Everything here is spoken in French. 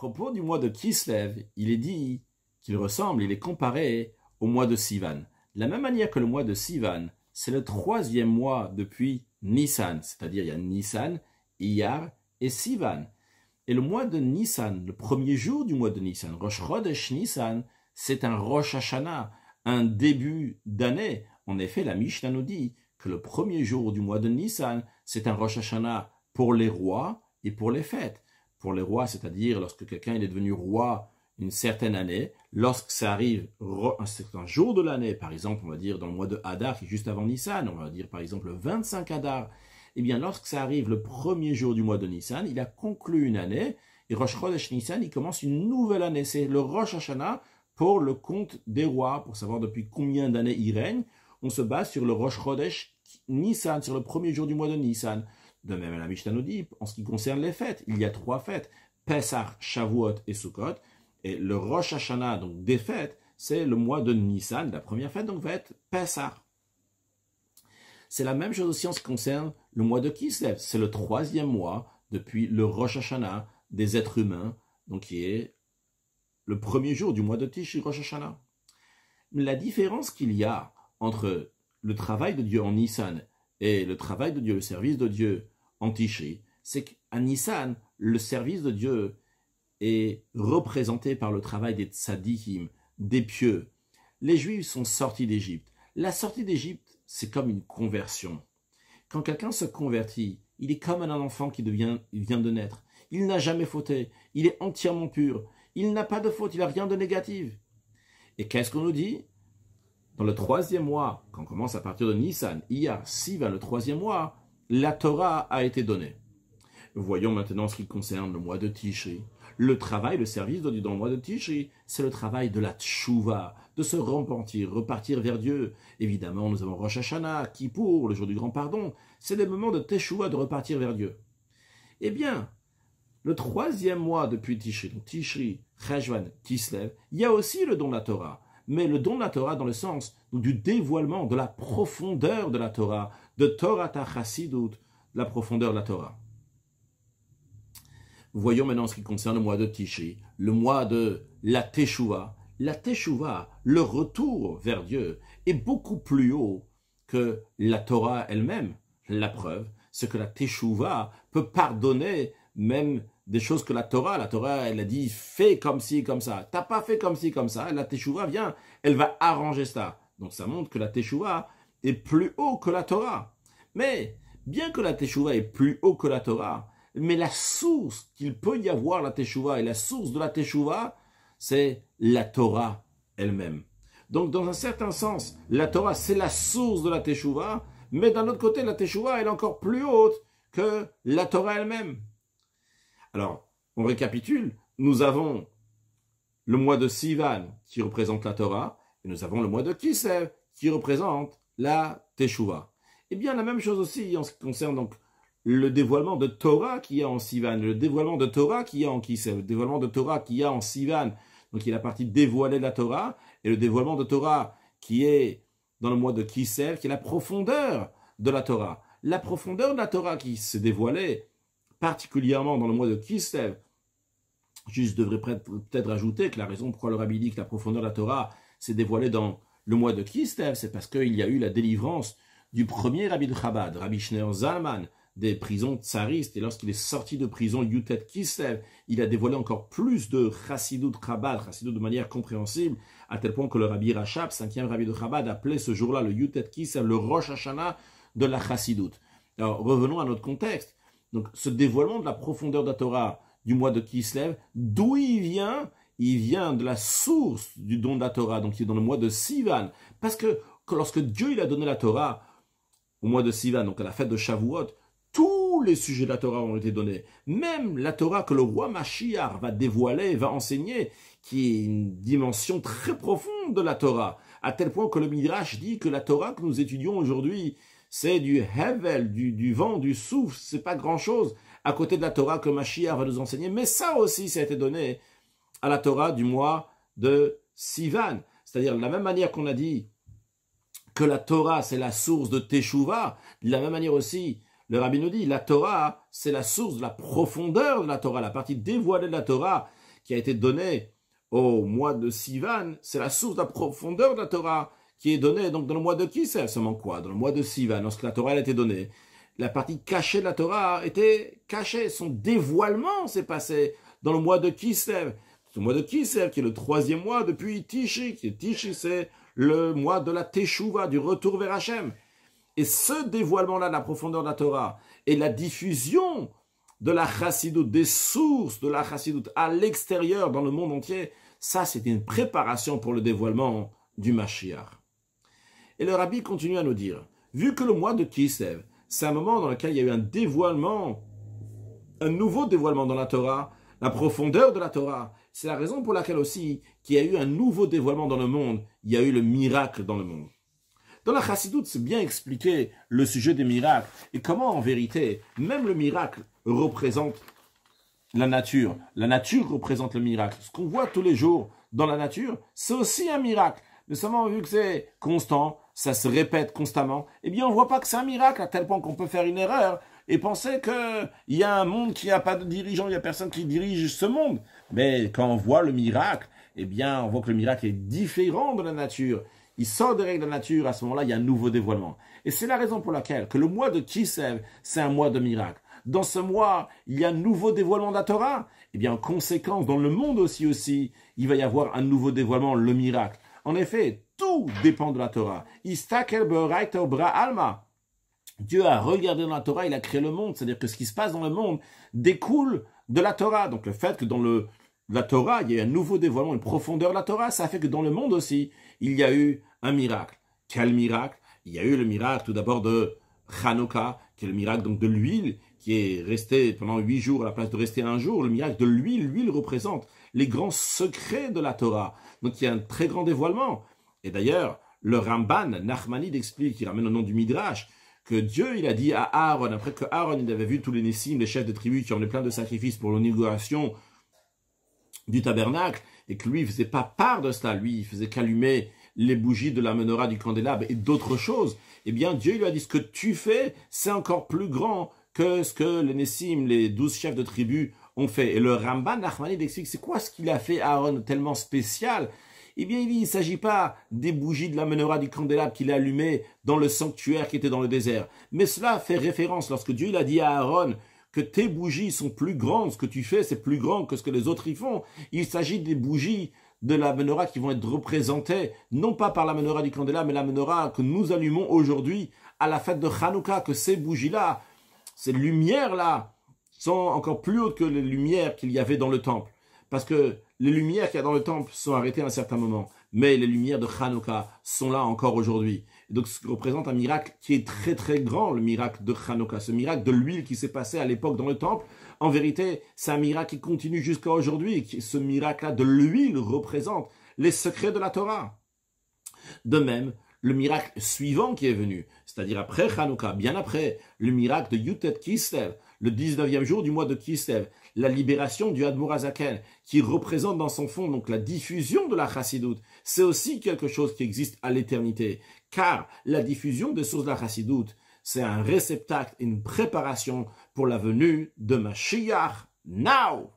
propos du mois de Kislev, il est dit qu'il ressemble, il est comparé au mois de Sivan. De la même manière que le mois de Sivan, c'est le troisième mois depuis Nissan, c'est-à-dire il y a Nissan, Iyar et Sivan. Et le mois de Nissan, le premier jour du mois de Nissan, Rosh Chodesh Nissan, c'est un Rosh Hashanah, un début d'année. En effet, la Mishnah nous dit que le premier jour du mois de Nissan, c'est un Rosh Hashanah pour les rois et pour les fêtes pour les rois, c'est-à-dire lorsque quelqu'un est devenu roi une certaine année, lorsque ça arrive un certain jour de l'année, par exemple, on va dire dans le mois de Hadar, qui est juste avant Nissan, on va dire par exemple le 25 Hadar, eh bien lorsque ça arrive le premier jour du mois de Nissan, il a conclu une année, et Rosh Chodesh Nissan, il commence une nouvelle année. C'est le Rosh Hashanah pour le compte des rois, pour savoir depuis combien d'années il règne. On se base sur le Rosh Chodesh Nissan, sur le premier jour du mois de Nissan. De même, la Mishnah nous dit, en ce qui concerne les fêtes, il y a trois fêtes, Pesach, Shavuot et Sukkot, et le Rosh Hashanah, donc des fêtes, c'est le mois de Nissan, la première fête, donc va être Pesach. C'est la même chose aussi en ce qui concerne le mois de Kislev, c'est le troisième mois depuis le Rosh Hashanah des êtres humains, donc qui est le premier jour du mois de Tish Rosh Hashanah. La différence qu'il y a entre le travail de Dieu en Nissan et le travail de Dieu, le service de Dieu en c'est qu'à Nissan, le service de Dieu est représenté par le travail des tzadikim, des pieux. Les Juifs sont sortis d'Égypte. La sortie d'Égypte, c'est comme une conversion. Quand quelqu'un se convertit, il est comme un enfant qui devient, vient de naître. Il n'a jamais fauté, il est entièrement pur, il n'a pas de faute, il n'a rien de négatif. Et qu'est-ce qu'on nous dit dans le troisième mois, quand on commence à partir de Nissan, Iyar, Siva, le troisième mois, la Torah a été donnée. Voyons maintenant ce qui concerne le mois de Tishri. Le travail, le service de Dieu dans le mois de Tishri, c'est le travail de la tshuva, de se repentir, repartir vers Dieu. Évidemment, nous avons Rosh Hashanah, Kippour, le jour du grand pardon. C'est le moment de teshuva, de repartir vers Dieu. Eh bien, le troisième mois depuis Tishri, donc Tishri, Cheshvan, Kislev, il y a aussi le don de la Torah mais le don de la Torah dans le sens du dévoilement, de la profondeur de la Torah, de Torah Tachasidut, la profondeur de la Torah. Voyons maintenant ce qui concerne le mois de Tishri, le mois de la Teshuvah. La Teshuvah, le retour vers Dieu, est beaucoup plus haut que la Torah elle-même. La preuve, c'est que la Teshuvah peut pardonner même des choses que la Torah, la Torah, elle a dit fais comme ci, comme ça. T'as pas fait comme ci, comme ça. La Teshuvah vient, elle va arranger ça. Donc ça montre que la Teshuvah est plus haut que la Torah. Mais bien que la Teshuvah est plus haut que la Torah, mais la source qu'il peut y avoir la Teshuvah et la source de la Teshuvah, c'est la Torah elle-même. Donc dans un certain sens, la Torah c'est la source de la Teshuvah, mais d'un autre côté, la Teshuvah elle est encore plus haute que la Torah elle-même. Alors, on récapitule, nous avons le mois de Sivan qui représente la Torah, et nous avons le mois de Kisev qui représente la Teshuvah. Eh bien, la même chose aussi en ce qui concerne donc le dévoilement de Torah qui y a en Sivan, le dévoilement de Torah qui y a en Kisev, le dévoilement de Torah qui y a en Sivan, donc il y a la partie dévoilée de la Torah, et le dévoilement de Torah qui est dans le mois de Kisev, qui est la profondeur de la Torah. La profondeur de la Torah qui s'est dévoilée particulièrement dans le mois de Kislev. Juste devrait peut-être ajouter que la raison pourquoi le rabbi dit que la profondeur de la Torah s'est dévoilée dans le mois de Kislev, c'est parce qu'il y a eu la délivrance du premier rabbi de Chabad, Rabbi Schneur Zalman, des prisons tsaristes. Et lorsqu'il est sorti de prison, Yutet Kislev, il a dévoilé encore plus de chassidou de Chabad, chassidou de manière compréhensible, à tel point que le rabbi Rachab, cinquième rabbi de Chabad, appelait ce jour-là le Yutet Kislev, le Rosh Hashanah de la Chassidut. Alors revenons à notre contexte. Donc ce dévoilement de la profondeur de la Torah du mois de Kislev, d'où il vient Il vient de la source du don de la Torah, donc il est dans le mois de Sivan. Parce que, lorsque Dieu il a donné la Torah au mois de Sivan, donc à la fête de Shavuot, tous les sujets de la Torah ont été donnés. Même la Torah que le roi Machiar va dévoiler, et va enseigner, qui est une dimension très profonde de la Torah à tel point que le Midrash dit que la Torah que nous étudions aujourd'hui, c'est du hevel, du, vent, du souffle, c'est pas grand-chose à côté de la Torah que Mashiach va nous enseigner. Mais ça aussi, ça a été donné à la Torah du mois de Sivan. C'est-à-dire, de la même manière qu'on a dit que la Torah, c'est la source de Teshuvah, de la même manière aussi, le rabbi nous dit, la Torah, c'est la source de la profondeur de la Torah, la partie dévoilée de la Torah qui a été donnée au mois de Sivan, c'est la source de la profondeur de la Torah qui est donnée. Donc dans le mois de qui c'est seulement quoi Dans le mois de Sivan, lorsque la Torah a été donnée, la partie cachée de la Torah était cachée. Son dévoilement s'est passé dans le mois de Kislev. Le mois de Kislev, qui est le troisième mois depuis Tishi. Tishri, c'est le mois de la Teshuvah, du retour vers Hachem. Et ce dévoilement-là de la profondeur de la Torah et la diffusion de la chassidoute, des sources de la chassidoute à l'extérieur, dans le monde entier, ça c'est une préparation pour le dévoilement du Mashiach. Et le rabbi continue à nous dire, vu que le mois de Kislev, c'est un moment dans lequel il y a eu un dévoilement, un nouveau dévoilement dans la Torah, la profondeur de la Torah, c'est la raison pour laquelle aussi qu'il y a eu un nouveau dévoilement dans le monde, il y a eu le miracle dans le monde. Dans la chassidoute, c'est bien expliqué le sujet des miracles et comment en vérité, même le miracle représente la nature. La nature représente le miracle. Ce qu'on voit tous les jours dans la nature, c'est aussi un miracle. Mais seulement vu que c'est constant, ça se répète constamment, eh bien on ne voit pas que c'est un miracle à tel point qu'on peut faire une erreur et penser qu'il y a un monde qui n'a pas de dirigeant, il n'y a personne qui dirige ce monde. Mais quand on voit le miracle, eh bien on voit que le miracle est différent de la nature. Il sort des règles de la nature, à ce moment-là, il y a un nouveau dévoilement. Et c'est la raison pour laquelle que le mois de Kislev, c'est un mois de miracle dans ce mois, il y a un nouveau dévoilement de la Torah, eh bien, en conséquence, dans le monde aussi, aussi, il va y avoir un nouveau dévoilement, le miracle. En effet, tout dépend de la Torah. Dieu a regardé dans la Torah, il a créé le monde, c'est-à-dire que ce qui se passe dans le monde découle de la Torah. Donc le fait que dans la Torah, il y a un nouveau dévoilement, une profondeur de la Torah, ça fait que dans le monde aussi, il y a eu un miracle. Quel miracle Il y a eu le miracle tout d'abord de Hanouka, qui est le miracle donc de l'huile qui est resté pendant huit jours à la place de rester un jour, le miracle de l'huile, l'huile représente les grands secrets de la Torah. Donc il y a un très grand dévoilement. Et d'ailleurs, le Ramban, Nachmanide explique, il ramène au nom du Midrash, que Dieu, il a dit à Aaron, après que Aaron, il avait vu tous les Nessim, les chefs de tribus qui emmenaient plein de sacrifices pour l'inauguration du tabernacle, et que lui, il faisait pas part de cela, lui, il faisait qu'allumer les bougies de la menorah du candélabre et d'autres choses, eh bien Dieu lui a dit, ce que tu fais, c'est encore plus grand que ce que les Nessim, les douze chefs de tribu, ont fait. Et le Ramban Nachmanide explique c'est quoi ce qu'il a fait à Aaron tellement spécial Eh bien, il dit il ne s'agit pas des bougies de la menorah du candélabre qu'il a allumé dans le sanctuaire qui était dans le désert. Mais cela fait référence lorsque Dieu il a dit à Aaron que tes bougies sont plus grandes, ce que tu fais c'est plus grand que ce que les autres y font. Il s'agit des bougies de la menorah qui vont être représentées, non pas par la menorah du candélabre, mais la menorah que nous allumons aujourd'hui à la fête de Hanouka, que ces bougies-là ces lumières-là sont encore plus hautes que les lumières qu'il y avait dans le temple. Parce que les lumières qu'il y a dans le temple sont arrêtées à un certain moment. Mais les lumières de Hanouka sont là encore aujourd'hui. Donc, ce représente un miracle qui est très très grand, le miracle de Hanouka. Ce miracle de l'huile qui s'est passé à l'époque dans le temple, en vérité, c'est un miracle qui continue jusqu'à aujourd'hui. Ce miracle-là de l'huile représente les secrets de la Torah. De même, le miracle suivant qui est venu, c'est-à-dire après Hanouka, bien après, le miracle de Yutet Kislev, le 19e jour du mois de Kislev, la libération du Admurazaken, qui représente dans son fond donc la diffusion de la Chassidut, c'est aussi quelque chose qui existe à l'éternité, car la diffusion des sources de la Chassidut, c'est un réceptacle, une préparation pour la venue de Mashiach now.